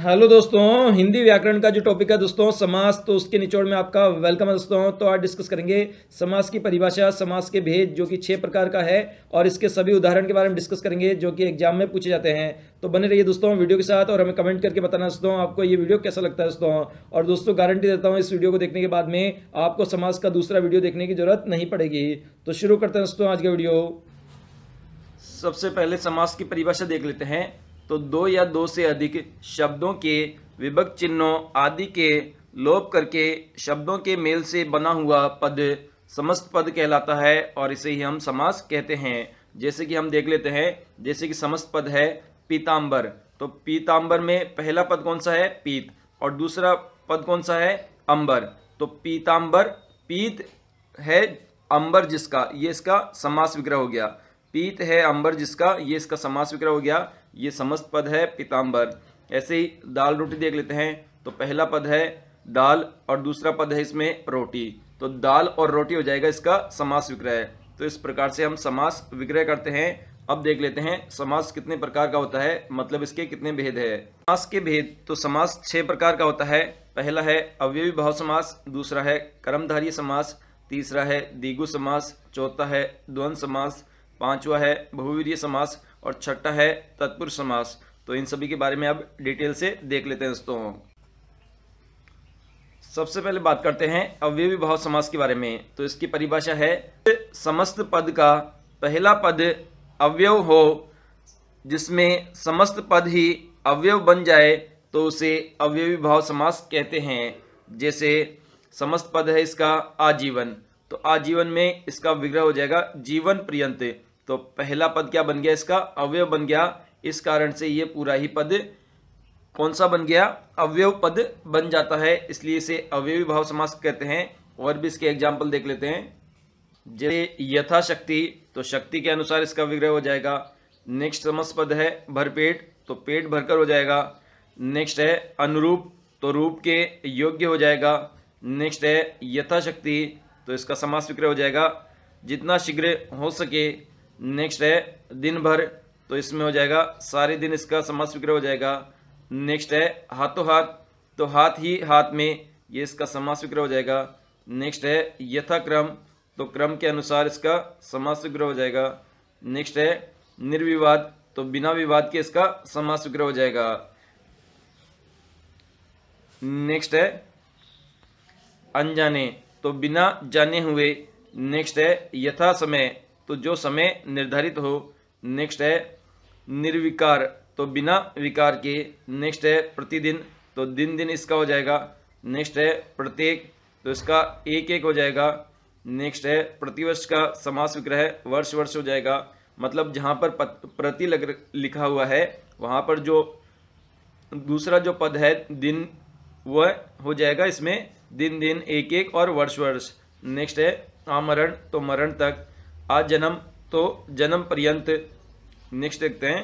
hello दोस्तों हिंदी व्याकरण का जो टॉपिक है दोस्तों समास तो उसके निचोड़ में आपका वेलकम है दोस्तों तो आज डिस्कस करेंगे समास की परिभाषा समास के भेद जो कि छह प्रकार का है और इसके सभी उदाहरण के बारे में डिस्कस करेंगे जो कि एग्जाम में पूछे जाते हैं तो बने रहिए दोस्तों वीडियो के साथ और हमें कमेंट करके बताना दोस्तों आपको ये वीडियो कैसा लगता है दोस्तों और दोस्तों गारंटी देता हूँ इस वीडियो को देखने के बाद में आपको समाज का दूसरा वीडियो देखने की जरूरत नहीं पड़ेगी तो शुरू करते हैं दोस्तों आज का वीडियो सबसे पहले समास की परिभाषा देख लेते हैं तो दो या दो से अधिक शब्दों के विभक्त चिन्हों आदि के लोप करके शब्दों के मेल से बना हुआ पद समस्त पद कहलाता है और इसे ही हम समास कहते हैं जैसे कि हम देख लेते हैं जैसे कि समस्त पद है पीताम्बर तो पीताम्बर में पहला पद कौन सा है पीत और दूसरा पद कौन सा है अंबर तो पीताम्बर पीत है अंबर जिसका ये इसका समास विग्रह हो गया पीत है अंबर जिसका ये इसका समास विग्रह हो गया ये समस्त पद है पीताम्बर ऐसे ही दाल रोटी देख लेते हैं तो पहला पद है दाल और दूसरा पद है इसमें रोटी तो दाल और रोटी हो जाएगा इसका समास विग्रह तो इस प्रकार से हम समास विग्रह करते हैं अब देख लेते हैं समास कितने प्रकार का होता है मतलब इसके कितने भेद है समास के भेद तो समास छह प्रकार का होता है पहला है अव्यवी भाव समास दूसरा है कर्मधारी समास तीसरा है दिगु समास चौथा है द्वंद समास पांचवा है बहुवीर्य समास और छठा है तत्पुरुष समास तो इन सभी के बारे में अब डिटेल से देख लेते हैं दोस्तों सबसे पहले बात करते हैं अव्य विभाव समास के बारे में तो इसकी परिभाषा है समस्त पद का पहला पद अवयव हो जिसमें समस्त पद ही अवयव बन जाए तो उसे अव्य विभाव समास कहते हैं जैसे समस्त पद है इसका आजीवन तो आजीवन में इसका विग्रह हो जाएगा जीवन पर्यंत तो पहला पद क्या बन गया इसका अवयव बन गया इस कारण से ये पूरा ही पद कौन सा बन गया अवयव पद बन जाता है इसलिए इसे अवयवी भाव समास कहते हैं और भी इसके एग्जाम्पल देख लेते हैं जैसे यथाशक्ति तो शक्ति के अनुसार इसका विग्रह हो जाएगा नेक्स्ट समस्त पद है भरपेट तो पेट भरकर हो जाएगा नेक्स्ट है अनुरूप तो रूप के योग्य हो जाएगा नेक्स्ट है यथाशक्ति तो इसका समास विक्रय हो जाएगा जितना शीघ्र हो सके नेक्स्ट है दिन भर तो इसमें हो जाएगा सारे दिन इसका समास विग्रह हो जाएगा नेक्स्ट है हाथों हाथ तो हाथ ही हाथ में ये इसका समास विग्रह हो जाएगा नेक्स्ट है यथाक्रम तो क्रम के अनुसार इसका समास विग्रह हो जाएगा नेक्स्ट है निर्विवाद तो बिना विवाद के इसका समास विग्रह हो जाएगा नेक्स्ट है अनजाने तो बिना जाने हुए नेक्स्ट है यथा समय तो जो समय निर्धारित हो नेक्स्ट है निर्विकार तो बिना विकार के नेक्स्ट है प्रतिदिन तो दिन दिन इसका हो जाएगा नेक्स्ट है प्रत्येक तो इसका एक एक हो जाएगा नेक्स्ट है प्रतिवर्ष का समास विग्रह वर्ष वर्ष हो जाएगा मतलब जहाँ पर प्रति लग लिखा हुआ है वहाँ पर जो दूसरा जो पद है दिन वह हो जाएगा इसमें दिन दिन एक एक और वर्ष वर्ष नेक्स्ट है आमरण तो मरण तक आज जन्म तो जन्म पर्यंत नेक्स्ट देखते हैं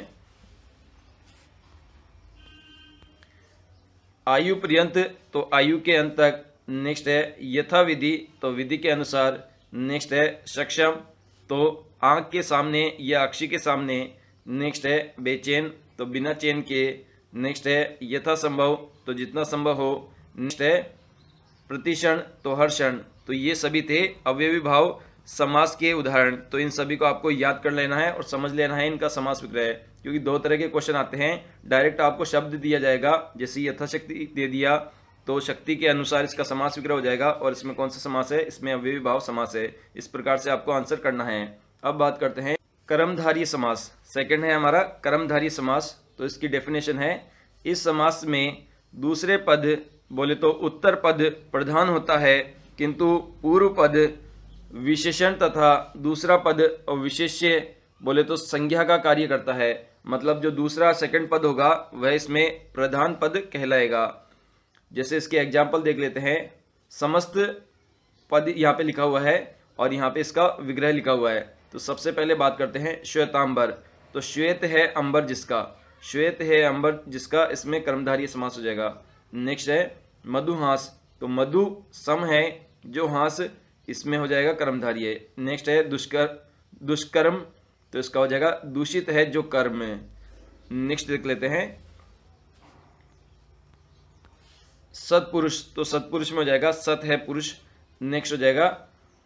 आयु पर्यंत तो आयु के अंत तक नेक्स्ट है यथा विधि तो विधि के अनुसार नेक्स्ट है सक्षम तो आंख के सामने या अक्षी के सामने नेक्स्ट है बेचैन तो बिना चैन के नेक्स्ट है यथा संभव तो जितना संभव हो नेक्स्ट है प्रतिषण तो हर क्षण तो ये सभी थे अवयवी भाव समास के उदाहरण तो इन सभी को आपको याद कर लेना है और समझ लेना है इनका समास विक्रय क्योंकि दो तरह के क्वेश्चन आते हैं डायरेक्ट आपको शब्द दिया जाएगा जैसे यथाशक्ति दे दिया तो शक्ति के अनुसार इसका समास विग्रह हो जाएगा और इसमें कौन सा समास है इसमें अव्यविभाव समास है इस प्रकार से आपको आंसर करना है अब बात करते हैं कर्मधारी समास सेकंड है हमारा कर्मधारी समास तो इसकी डेफिनेशन है इस समास में दूसरे पद बोले तो उत्तर पद प्रधान होता है किंतु पूर्व पद विशेषण तथा दूसरा पद विशेष्य बोले तो संज्ञा का कार्य करता है मतलब जो दूसरा सेकंड पद होगा वह इसमें प्रधान पद कहलाएगा जैसे इसके एग्जाम्पल देख लेते हैं समस्त पद यहाँ पे लिखा हुआ है और यहाँ पे इसका विग्रह लिखा हुआ है तो सबसे पहले बात करते हैं श्वेतांबर तो श्वेत है अंबर जिसका श्वेत है अंबर जिसका इसमें कर्मधारी समास हो जाएगा नेक्स्ट है मधुहास तो मधु सम है जो हास इसमें हो जाएगा कर्मधारी है नेक्स्ट है दुष्कर दुष्कर्म तो इसका हो जाएगा दूषित है जो कर्म नेक्स्ट देख लेते हैं सत्पुरुष तो सत्पुरुष में हो जाएगा सत है पुरुष नेक्स्ट हो जाएगा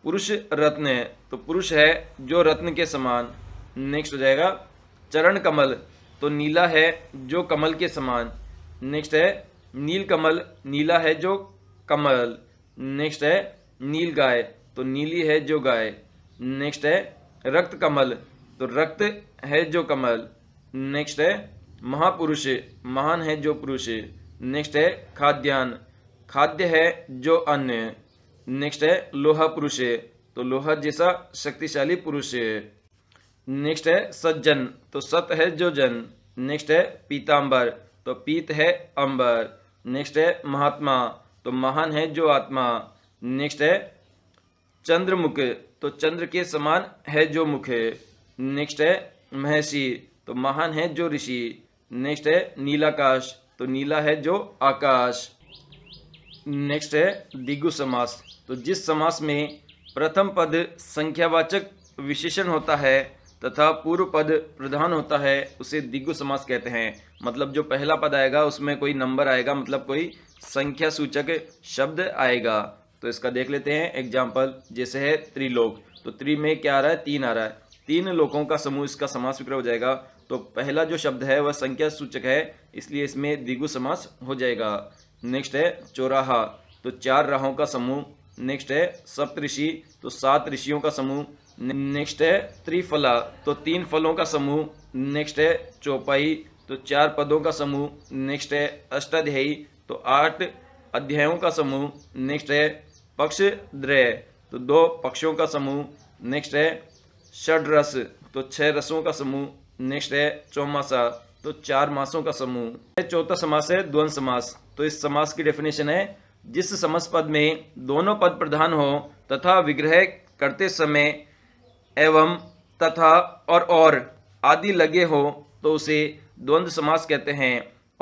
पुरुष रत्न है तो पुरुष है जो रत्न के समान नेक्स्ट हो जाएगा चरण कमल तो नीला है जो कमल के समान नेक्स्ट है नील कमल नीला है जो कमल नेक्स्ट है नील गाय तो नीली है जो गाय नेक्स्ट है रक्त कमल तो रक्त है जो कमल नेक्स्ट है महापुरुष महान है जो पुरुष नेक्स्ट है खाद्यान्न खाद्य है जो अन्य नेक्स्ट है लोहा पुरुष तो लोहा जैसा शक्तिशाली पुरुष नेक्स्ट है सज्जन तो सत है जो जन नेक्स्ट है पीतांबर तो पीत है अंबर नेक्स्ट है महात्मा तो महान है जो आत्मा नेक्स्ट है चंद्रमुख तो चंद्र के समान है जो मुख है नेक्स्ट है महर्षि तो महान है जो ऋषि नेक्स्ट है नीलाकाश तो नीला है जो आकाश नेक्स्ट है दिगु समास तो जिस समास में प्रथम पद संख्यावाचक विशेषण होता है तथा पूर्व पद प्रधान होता है उसे दिगु समास कहते हैं मतलब जो पहला पद आएगा उसमें कोई नंबर आएगा मतलब कोई संख्या सूचक शब्द आएगा तो इसका देख लेते हैं एग्जाम्पल जैसे है त्रिलोक तो त्रि में क्या आ रहा है तीन आ रहा है तीन लोकों का समूह इसका समास विक्रय हो जाएगा तो पहला जो शब्द है वह संख्या सूचक है इसलिए इसमें दिगु समास हो जाएगा नेक्स्ट है चौराहा तो चार राहों का समूह नेक्स्ट है सप्तऋषि तो सात ऋषियों का समूह नेक्स्ट है त्रिफला तो तीन फलों का समूह नेक्स्ट है चौपाई तो चार पदों का समूह नेक्स्ट है अष्टाध्यायी तो आठ अध्यायों का समूह नेक्स्ट है पक्ष द्रय तो दो पक्षों का समूह नेक्स्ट है षड रस तो छह रसों का समूह नेक्स्ट है चौमासा तो चार मासों का समूह चौथा समास है द्वंद समास तो इस समास की डेफिनेशन है जिस समास पद में दोनों पद प्रधान हो तथा विग्रह करते समय एवं तथा और और आदि लगे हो तो उसे द्वंद्व समास कहते हैं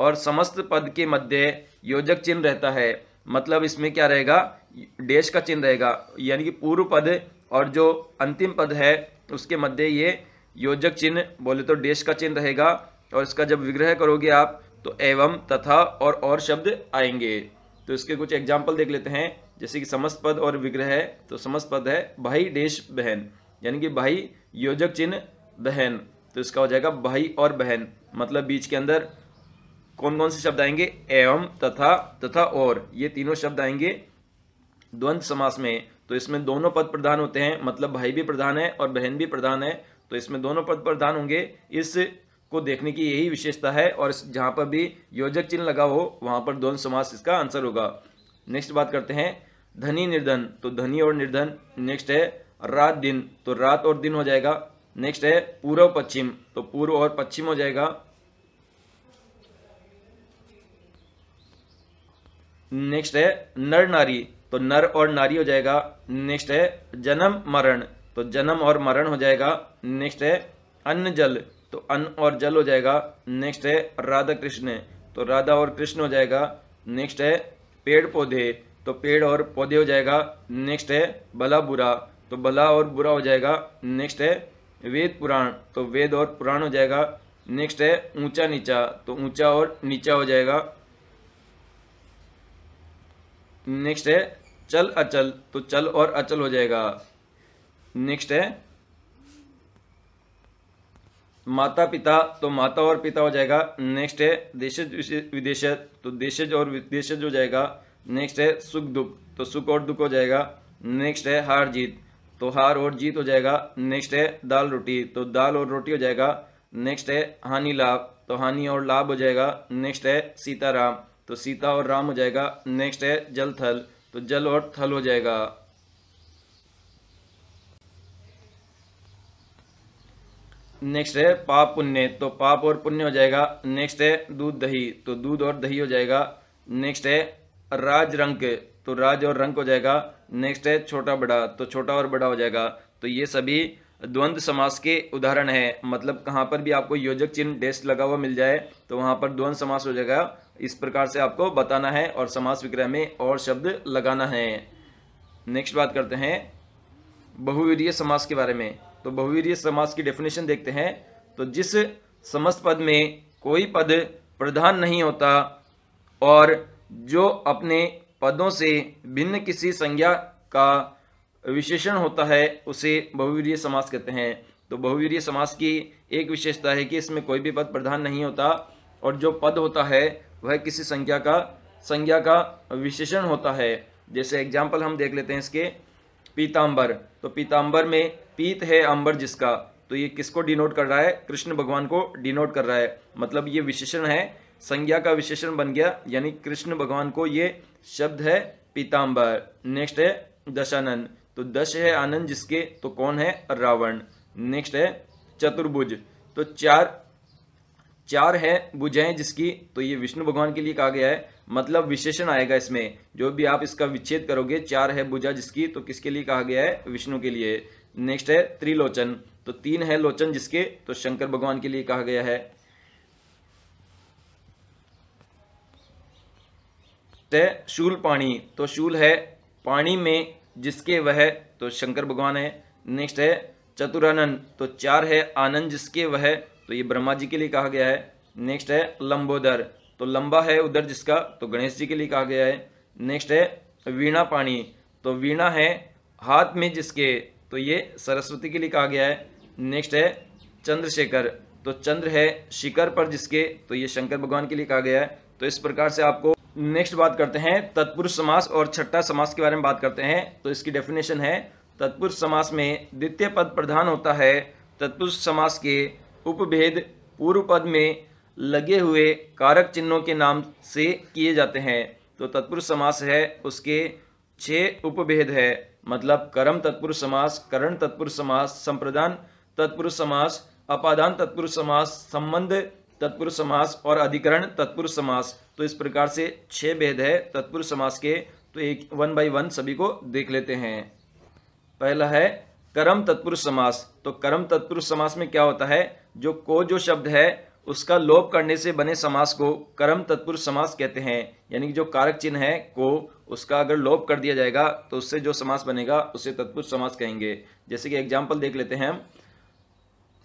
और समस्त पद के मध्य योजक चिन्ह रहता है मतलब इसमें क्या रहेगा देश का चिन्ह रहेगा यानी कि पूर्व पद और जो अंतिम पद है उसके मध्य ये योजक चिन्ह बोले तो देश का चिन्ह रहेगा और इसका जब विग्रह करोगे आप तो एवं तथा और और शब्द आएंगे तो इसके कुछ एग्जाम्पल देख लेते हैं जैसे कि समस्त पद और विग्रह है तो समस्त पद है भाई देश बहन यानी कि भाई योजक चिन्ह बहन तो इसका हो जाएगा भाई और बहन मतलब बीच के अंदर कौन कौन से शब्द आएंगे एवं तथा तथा और ये तीनों शब्द आएंगे द्वंद समास में तो इसमें दोनों पद प्रधान होते हैं मतलब भाई भी प्रधान है और बहन भी प्रधान है तो इसमें दोनों पद प्रधान होंगे इस को देखने की यही विशेषता है और जहां पर भी योजक चिन्ह लगा हो वहां पर द्वंद समास इसका आंसर होगा नेक्स्ट बात करते हैं धनी निर्धन तो धनी और निर्धन नेक्स्ट है रात दिन तो रात और दिन हो जाएगा नेक्स्ट है पूर्व पश्चिम तो पूर्व और पश्चिम हो जाएगा नेक्स्ट है नर नारी तो नर और नारी हो जाएगा नेक्स्ट है जन्म मरण तो जन्म और मरण हो जाएगा नेक्स्ट है अन्न जल तो अन्न और जल हो जाएगा नेक्स्ट है राधा कृष्ण तो राधा और कृष्ण हो जाएगा नेक्स्ट है पेड़ पौधे तो पेड़ और पौधे हो जाएगा नेक्स्ट है भला बुरा तो भला और बुरा हो जाएगा नेक्स्ट है वेद पुराण तो वेद और पुराण हो जाएगा नेक्स्ट है ऊंचा नीचा तो ऊंचा और नीचा हो जाएगा नेक्स्ट है चल अचल तो चल और अचल हो जाएगा नेक्स्ट है माता पिता तो माता और पिता हो जाएगा नेक्स्ट है देशज विदेश तो देशज और विदेशज हो जाएगा नेक्स्ट है सुख दुख तो सुख और दुख हो जाएगा नेक्स्ट है हार जीत तो हार और जीत हो जाएगा नेक्स्ट है दाल रोटी तो दाल और रोटी हो जाएगा नेक्स्ट है हानि लाभ तो हानि और लाभ हो जाएगा नेक्स्ट है सीता राम तो सीता और राम हो जाएगा नेक्स्ट है जल थल तो जल और थल हो जाएगा नेक्स्ट है पाप पुण्य तो पाप और पुण्य हो जाएगा नेक्स्ट है दूध दही तो दूध और दही हो जाएगा नेक्स्ट है राज रंग तो राज और रंग हो जाएगा नेक्स्ट है छोटा बड़ा तो छोटा और बड़ा हो जाएगा तो ये सभी द्वंद्व समास के उदाहरण है मतलब कहाँ पर भी आपको योजक चिन्ह डेस्ट लगा हुआ मिल जाए तो वहाँ पर द्वंद्व समास हो जाएगा इस प्रकार से आपको बताना है और समास विग्रह में और शब्द लगाना है नेक्स्ट बात करते हैं बहुवीरीय समास के बारे में तो बहुवीरीय समास की डेफिनेशन देखते हैं तो जिस समस्त पद में कोई पद प्रधान नहीं होता और जो अपने पदों से भिन्न किसी संज्ञा का विशेषण होता है उसे बहुवीरीय समास कहते हैं तो बहुवीरीय समास की एक विशेषता है कि इसमें कोई भी पद प्रधान नहीं होता और जो पद होता है वह किसी संख्या का संज्ञा का विशेषण होता है जैसे एग्जाम्पल हम देख लेते हैं इसके पीताम्बर तो पीताम्बर में पीत है अंबर जिसका तो ये किसको डिनोट कर रहा है कृष्ण भगवान को डिनोट कर रहा है मतलब ये विशेषण है संज्ञा का विशेषण बन गया यानी कृष्ण भगवान को ये शब्द है पीताम्बर नेक्स्ट है दशानंद तो दश है आनंद जिसके तो कौन है रावण नेक्स्ट है चतुर्भुज तो चार चार है भुजाएं जिसकी तो ये विष्णु भगवान के लिए कहा गया है मतलब विशेषण आएगा इसमें जो भी आप इसका विच्छेद करोगे चार है भुजा जिसकी तो किसके लिए कहा गया है विष्णु के लिए नेक्स्ट है त्रिलोचन तो तीन है लोचन जिसके तो शंकर भगवान के लिए कहा गया है शूल पाणी तो शूल है पानी में जिसके वह तो शंकर भगवान है नेक्स्ट है चतुरानंद तो चार है आनंद जिसके वह तो ये ब्रह्मा जी के लिए कहा गया है नेक्स्ट है लंबोदर तो लंबा है उदर जिसका तो गणेश जी के लिए कहा गया है नेक्स्ट है वीणा पाणी तो वीणा है हाथ में जिसके तो ये सरस्वती के लिए कहा गया है नेक्स्ट है चंद्रशेखर तो चंद्र है शिखर पर जिसके तो ये शंकर भगवान के लिए कहा गया है तो इस प्रकार से आपको नेक्स्ट बात करते हैं तत्पुरुष समास और छठा समास के बारे में बात करते हैं तो इसकी डेफिनेशन है तत्पुरुष समास में द्वितीय पद प्रधान होता है तत्पुरुष समास के उपभेद पूर्व पद में लगे हुए कारक चिन्हों के नाम से किए जाते हैं तो तत्पुरुष समास है उसके छः उपभेद है मतलब कर्म तत्पुरुष समास करण तत्पुरुष समास संप्रदान तत्पुरुष समास अपादान तत्पुरुष समास संबंध तत्पुरुष समास और अधिकरण तत्पुरुष समास तो इस प्रकार से छः भेद है तत्पुरुष समास के तो एक वन बाई वन सभी को देख लेते हैं पहला है कर्म तत्पुरुष समास तो कर्म तत्पुरुष समास में क्या होता है जो को जो शब्द है उसका लोप करने से बने समास को कर्म तत्पुरुष समास कहते हैं यानी कि जो कारक चिन्ह है को उसका अगर लोप कर दिया जाएगा तो उससे जो समास बनेगा उसे तत्पुरुष समास कहेंगे जैसे कि एग्जाम्पल देख लेते हैं हम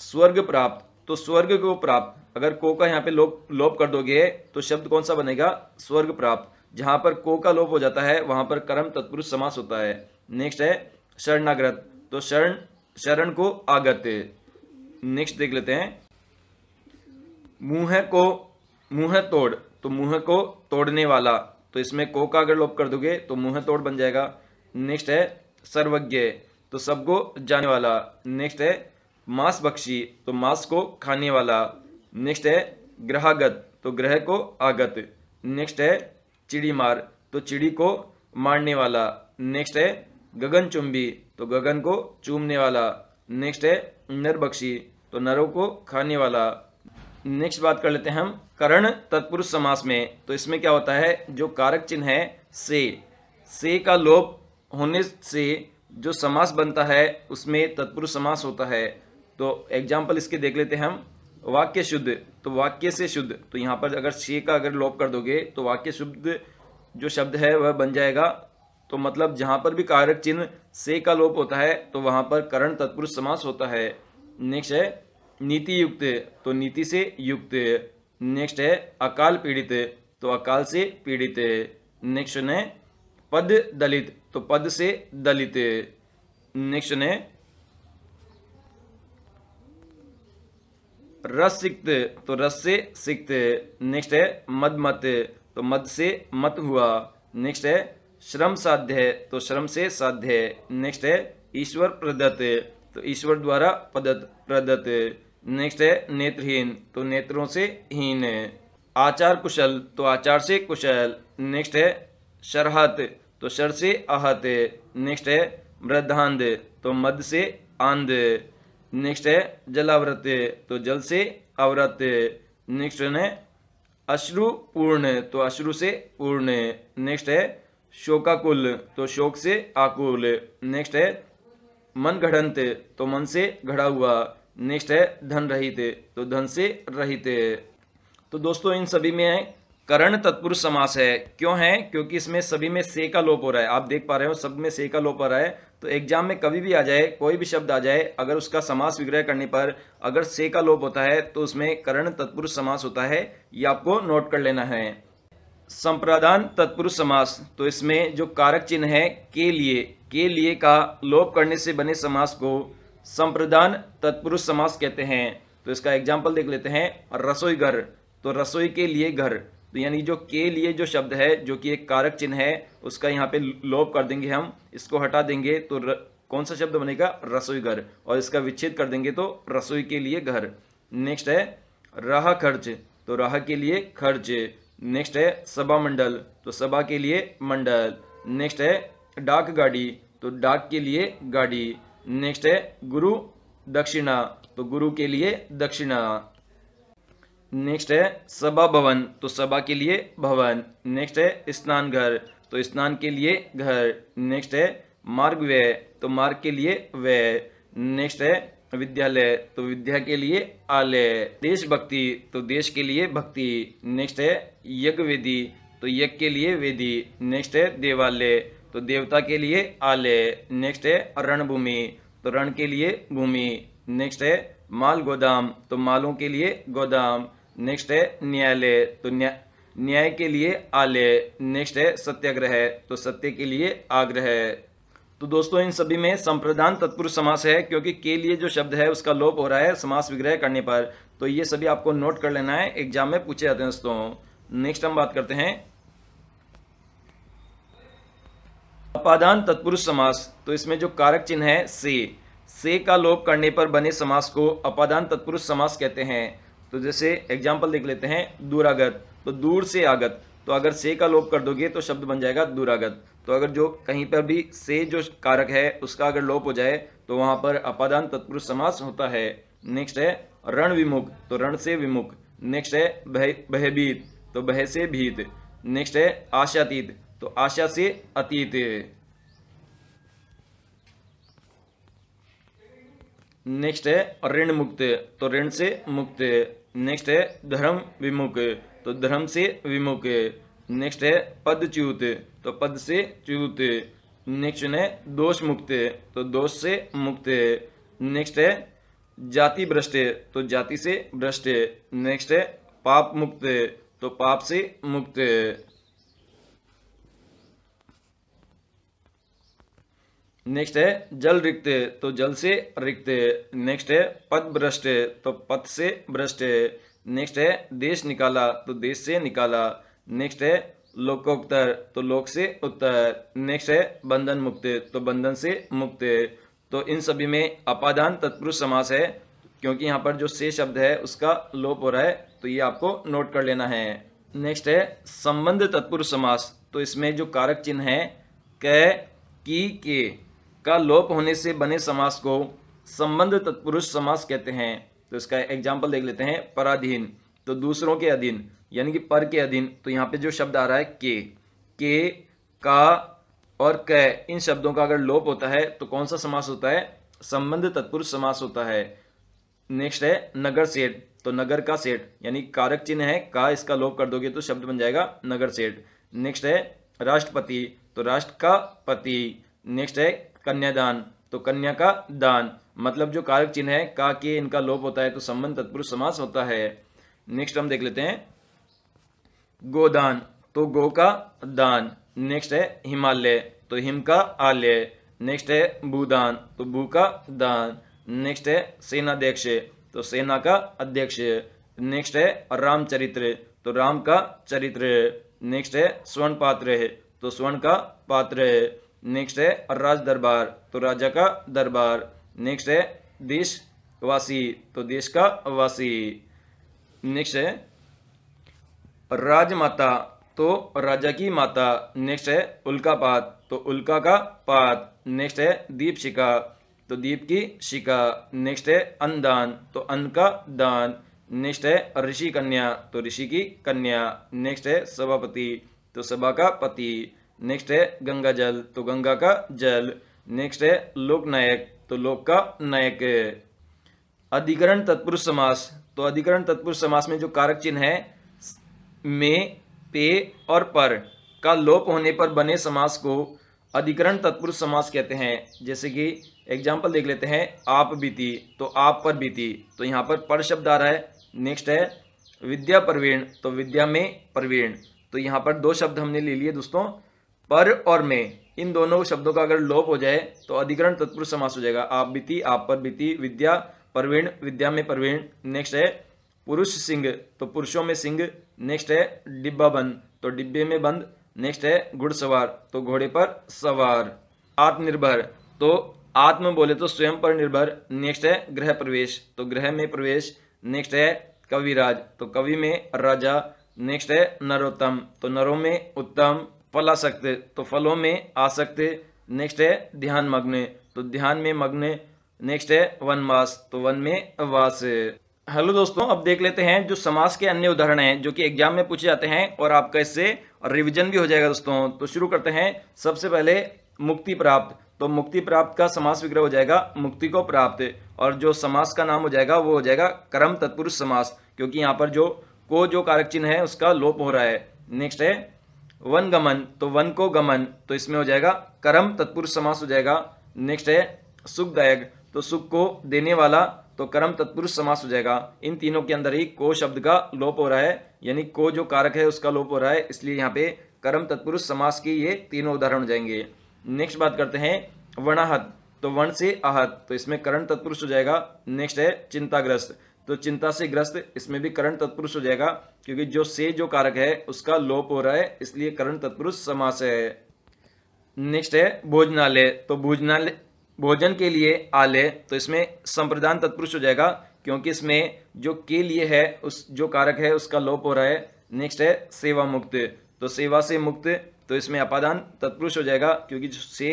स्वर्ग प्राप्त तो स्वर्ग को प्राप्त अगर को का यहाँ पे लोप लोप कर दोगे तो शब्द कौन सा बनेगा स्वर्ग प्राप्त जहां पर को का लोप हो जाता है वहां पर कर्म तत्पुरुष समास होता है नेक्स्ट है शरणाग्रत तो शरण शरण को आगत नेक्स्ट देख लेते हैं मुंह को मुंह तोड़ तो मुंह को तोड़ने वाला तो इसमें को का अगर लोप कर दोगे तो मुंह तोड़ बन जाएगा नेक्स्ट है सर्वज्ञ तो सबको जाने वाला नेक्स्ट है मांस बख्शी तो मांस को खाने वाला नेक्स्ट है ग्रहागत तो ग्रह को आगत नेक्स्ट है चिड़ी मार तो चिड़ी को मारने वाला नेक्स्ट है गगन चुंबी तो गगन को चूमने वाला नेक्स्ट है नरबक्षी तो नरों को खाने वाला नेक्स्ट बात कर लेते हैं हम करण तत्पुरुष समास में तो इसमें क्या होता है जो कारक चिन्ह है से से का लोप होने से जो समास बनता है उसमें तत्पुरुष समास होता है तो एग्जाम्पल इसके देख लेते हैं हम वाक्य शुद्ध तो वाक्य से शुद्ध तो यहाँ पर अगर से का अगर लोप कर दोगे तो वाक्य शुद्ध जो शब्द है वह बन जाएगा तो मतलब जहां पर भी कारक चिन्ह से का लोप होता है तो वहां पर करण तत्पुरुष समास होता है नेक्स्ट है नीति युक्त तो नीति से युक्त नेक्स्ट है अकाल पीड़ित तो अकाल से पीड़ित नेक्स्ट ने पद दलित तो पद से दलित नेक्स्ट ने रस सिक्त तो रस से सिक्त नेक्स्ट है मद मत तो मद से मत हुआ नेक्स्ट है श्रम साध्य है तो श्रम से साध्य है नेक्स्ट है ईश्वर प्रदत्त तो ईश्वर द्वारा पदत प्रदत्त नेक्स्ट है नेत्रहीन तो नेत्रों से हीन आचार कुशल तो आचार से कुशल नेक्स्ट है शरहत तो शर से आहत नेक्स्ट है वृद्धांध तो मद से आंध नेक्स्ट है जलावृत तो जल से अवरत नेक्स्ट है अश्रुपूर्ण तो अश्रु से पूर्ण नेक्स्ट है शोकाकुल तो शोक से आकुल नेक्स्ट है मन घड़ंत तो मन से घड़ा हुआ नेक्स्ट है धन रहित तो धन से रहित तो दोस्तों इन सभी में है करण तत्पुरुष समास है क्यों है क्योंकि इसमें सभी में से का लोप हो रहा है आप देख पा रहे हो सब में से का लोप हो रहा है तो एग्जाम में कभी भी आ जाए कोई भी शब्द आ जाए अगर उसका समास विग्रह करने पर अगर से का लोप होता है तो उसमें करण तत्पुरुष समास होता है ये आपको नोट कर लेना है संप्रदान तत्पुरुष समास तो इसमें जो कारक चिन्ह है के लिए के लिए का लोप करने से बने समास को संप्रदान तत्पुरुष समास कहते हैं तो इसका एग्जाम्पल देख लेते हैं रसोई घर तो रसोई के लिए घर तो यानी जो के लिए जो शब्द है जो कि एक कारक चिन्ह है उसका यहाँ पे लोप कर देंगे हम इसको हटा देंगे तो र, कौन सा शब्द बनेगा रसोई घर और इसका विच्छेद कर देंगे तो रसोई के लिए घर नेक्स्ट है राह खर्च तो राह के लिए खर्च नेक्स्ट है सभा मंडल तो सभा के लिए मंडल नेक्स्ट है डाक गाड़ी तो डाक के लिए गाड़ी नेक्स्ट है गुरु दक्षिणा तो गुरु के लिए दक्षिणा नेक्स्ट है सभा भवन तो सभा के लिए भवन नेक्स्ट है स्नान घर तो स्नान के लिए घर नेक्स्ट है मार्ग व्यय तो मार्ग के लिए व्यय नेक्स्ट है विद्यालय तो विद्या के लिए आलय देशभक्ति तो देश के लिए भक्ति नेक्स्ट है यज्ञ वेदी तो यज्ञ के लिए वेदी नेक्स्ट है देवालय तो देवता के लिए आलय नेक्स्ट है रणभूमि तो रण के लिए भूमि नेक्स्ट है माल गोदाम तो मालों के लिए गोदाम नेक्स्ट है न्यायालय तो न्याय के लिए आलय नेक्स्ट है सत्याग्रह तो सत्य के लिए आग्रह तो दोस्तों इन सभी में संप्रदान तत्पुरुष समास है क्योंकि के लिए जो शब्द है उसका लोप हो रहा है समास विग्रह करने पर तो ये सभी आपको नोट कर लेना है एग्जाम में पूछे जाते हैं दोस्तों नेक्स्ट हम बात करते हैं अपादान तत्पुरुष समास तो इसमें जो कारक चिन्ह है से से का लोप करने पर बने समास को अपादान तत्पुरुष समास कहते हैं तो जैसे एग्जाम्पल देख लेते हैं दूरागत तो दूर से आगत तो अगर से का लोप कर दोगे तो शब्द बन जाएगा दूरागत तो अगर जो कहीं पर भी से जो कारक है उसका अगर लोप हो जाए तो वहां पर अपादान तत्पुरुष समास होता है नेक्स्ट है रण विमुख तो रण से विमुख नेक्स्ट है भय भयभीत तो भय से भीत नेक्स्ट है आशातीत तो आशा से अतीत नेक्स्ट है ऋण मुक्त तो ऋण से मुक्त नेक्स्ट है धर्म विमुख तो धर्म से विमुख नेक्स्ट है पद च्युत तो पद से च्युत नेक्स्ट है दोष मुक्त तो दोष से मुक्त है नेक्स्ट है जाति भ्रष्ट तो जाति से भ्रष्ट नेक्स्ट है पाप मुक्त तो पाप से मुक्त नेक्स्ट है जल रिक्त तो जल से रिक्त नेक्स्ट है पद भ्रष्ट तो पद से भ्रष्ट नेक्स्ट है देश निकाला तो देश से निकाला नेक्स्ट है लोकोत्तर तो लोक से उत्तर नेक्स्ट है बंधन मुक्त तो बंधन से मुक्त तो इन सभी में अपादान तत्पुरुष समास है क्योंकि यहाँ पर जो से शब्द है उसका लोप हो रहा है तो ये आपको नोट कर लेना है नेक्स्ट है संबंध तत्पुरुष समास तो इसमें जो कारक चिन्ह है क की के का लोप होने से बने समास को संबंध तत्पुरुष समास कहते हैं तो इसका एग्जाम्पल देख लेते हैं पराधीन तो दूसरों के अधीन यानी कि पर के अधीन तो यहाँ पे जो शब्द आ रहा है के के का और क इन शब्दों का अगर लोप होता है तो कौन सा समास होता है संबंध तत्पुरुष समास होता है नेक्स्ट है नगर सेठ तो नगर का सेठ यानी कारक चिन्ह है का इसका लोप कर दोगे तो शब्द बन जाएगा नगर सेठ नेक्स्ट है राष्ट्रपति तो राष्ट्र का पति नेक्स्ट है कन्यादान तो कन्या का दान मतलब जो कारक चिन्ह है का के इनका लोप होता है तो संबंध तत्पुरुष समास होता है नेक्स्ट हम देख लेते हैं गोदान तो गो का दान नेक्स्ट है हिमालय तो हिम का आलय नेक्स्ट है भूदान तो भू का दान नेक्स्ट है सेनाध्यक्ष तो सेना का अध्यक्ष नेक्स्ट है रामचरित्र तो राम का चरित्र नेक्स्ट है स्वर्ण पात्र है तो स्वर्ण का पात्र है नेक्स्ट है राज दरबार तो राजा का दरबार नेक्स्ट है देशवासी तो देश का वासी नेक्स्ट है राजमाता तो राजा की माता नेक्स्ट है उल्का पात तो उल्का का पात नेक्स्ट है शिका तो दीप की शिका नेक्स्ट है अनदान तो अन्न का दान नेक्स्ट है ऋषि कन्या तो ऋषि की कन्या नेक्स्ट है सभापति तो सभा का पति नेक्स्ट है गंगा जल तो गंगा का जल नेक्स्ट है लोकनायक तो लोक का नायक अधिकरण तत्पुरुष समास तो अधिकरण तत्पुरुष समास में जो कारक चिन्ह है में पे और पर का लोप होने पर बने समास को अधिकरण तत्पुरुष समास कहते हैं जैसे कि एग्जाम्पल देख लेते हैं आप बीती तो आप पर बीती तो यहाँ पर पर शब्द आ रहा है नेक्स्ट है विद्या प्रवीण तो विद्या में प्रवीण तो यहाँ पर दो शब्द हमने ले लिए दोस्तों पर और में इन दोनों शब्दों का अगर लोप हो जाए तो अधिकरण तत्पुरुष समास हो जाएगा आप बीती आप पर बीती विद्या प्रवीण विद्या में प्रवीण नेक्स्ट है पुरुष सिंह तो पुरुषों में सिंह नेक्स्ट है डिब्बा बंद तो डिब्बे में बंद नेक्स्ट है घुड़सवार तो घोड़े पर सवार आत्मनिर्भर तो आत्म बोले तो स्वयं पर निर्भर नेक्स्ट है गृह प्रवेश तो गृह में प्रवेश नेक्स्ट है कविराज तो कवि में राजा नेक्स्ट है नरोत्तम तो नरों में उत्तम फलासक्त तो फलों में आसक्त नेक्स्ट है ध्यान मग्न तो ध्यान में मग्न नेक्स्ट है वनवास तो वन में वास हेलो दोस्तों अब देख लेते हैं जो समास के अन्य उदाहरण हैं जो कि एग्जाम में पूछे जाते हैं और आपका इससे रिवीजन भी हो जाएगा दोस्तों तो शुरू करते हैं सबसे पहले मुक्ति प्राप्त तो मुक्ति प्राप्त का समास विग्रह हो जाएगा मुक्ति को प्राप्त और जो समास का नाम हो जाएगा वो हो जाएगा कर्म तत्पुरुष समास क्योंकि यहाँ पर जो को जो कारक चिन्ह है उसका लोप हो रहा है नेक्स्ट है वन गमन तो वन को गमन तो इसमें हो जाएगा कर्म तत्पुरुष समास हो जाएगा नेक्स्ट है सुखदायक तो सुख को देने वाला तो कर्म तत्पुरुष समास हो जाएगा इन तीनों के अंदर ही को शब्द का लोप हो रहा है यानी को जो कारक है उसका लोप हो रहा है इसलिए यहाँ पे कर्म तत्पुरुष समास के ये तीनों उदाहरण हो जाएंगे नेक्स्ट बात करते हैं वर्णाहत तो वर्ण से आहत तो इसमें करण तत्पुरुष हो जाएगा नेक्स्ट है चिंताग्रस्त तो चिंता से ग्रस्त इसमें भी करण तत्पुरुष हो जाएगा क्योंकि जो से जो कारक है उसका लोप हो रहा है इसलिए करण तत्पुरुष समास है नेक्स्ट है भोजनालय तो भोजनालय भोजन के लिए आले तो इसमें संप्रदान तत्पुरुष हो जाएगा क्योंकि इसमें जो के लिए है उस जो कारक है उसका लोप हो रहा है नेक्स्ट है सेवा मुक्त तो सेवा से मुक्त तो इसमें अपादान तत्पुरुष हो जाएगा क्योंकि जो से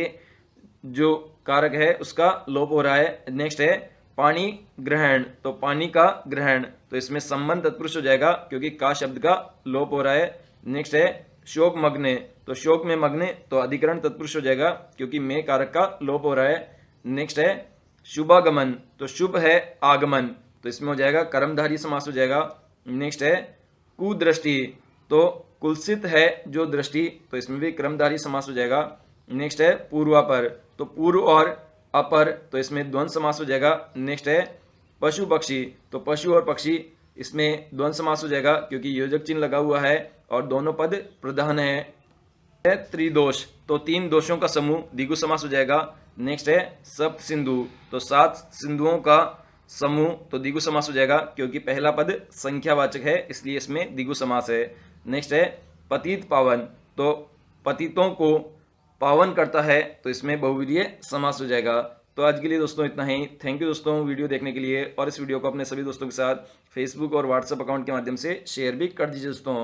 जो कारक है उसका लोप हो रहा है नेक्स्ट है पानी ग्रहण तो पानी का ग्रहण तो इसमें संबंध तत्पुरुष हो जाएगा क्योंकि का शब्द का लोप हो रहा है नेक्स्ट है शोक मग्ने तो शोक में मग्ने तो अधिकरण तत्पुरुष हो जाएगा क्योंकि मे कारक का लोप हो रहा है नेक्स्ट है शुभागमन तो शुभ है आगमन तो इसमें हो जाएगा कर्मधारी समास हो जाएगा नेक्स्ट है कुदृष्टि तो कुलसित है जो दृष्टि तो इसमें भी कर्मधारी समास हो जाएगा नेक्स्ट है पूर्वापर तो पूर्व और अपर तो इसमें द्वंद समास हो जाएगा नेक्स्ट है पशु पक्षी तो पशु और पक्षी इसमें द्वंद समास हो जाएगा क्योंकि योजक चिन्ह लगा हुआ है और दोनों पद प्रधान है त्रिदोष तो तीन दोषों का समूह दिगु समास हो जाएगा नेक्स्ट है सप्त सिंधु तो सात सिंधुओं का समूह तो दिगु समास हो जाएगा क्योंकि पहला पद संख्यावाचक है इसलिए इसमें दिगु समास है नेक्स्ट है पतित पावन तो पतितों को पावन करता है तो इसमें बहुविधीय समास हो जाएगा तो आज के लिए दोस्तों इतना ही थैंक यू दोस्तों वीडियो देखने के लिए और इस वीडियो को अपने सभी दोस्तों के साथ फेसबुक और व्हाट्सएप अकाउंट के माध्यम से शेयर भी कर दीजिए दोस्तों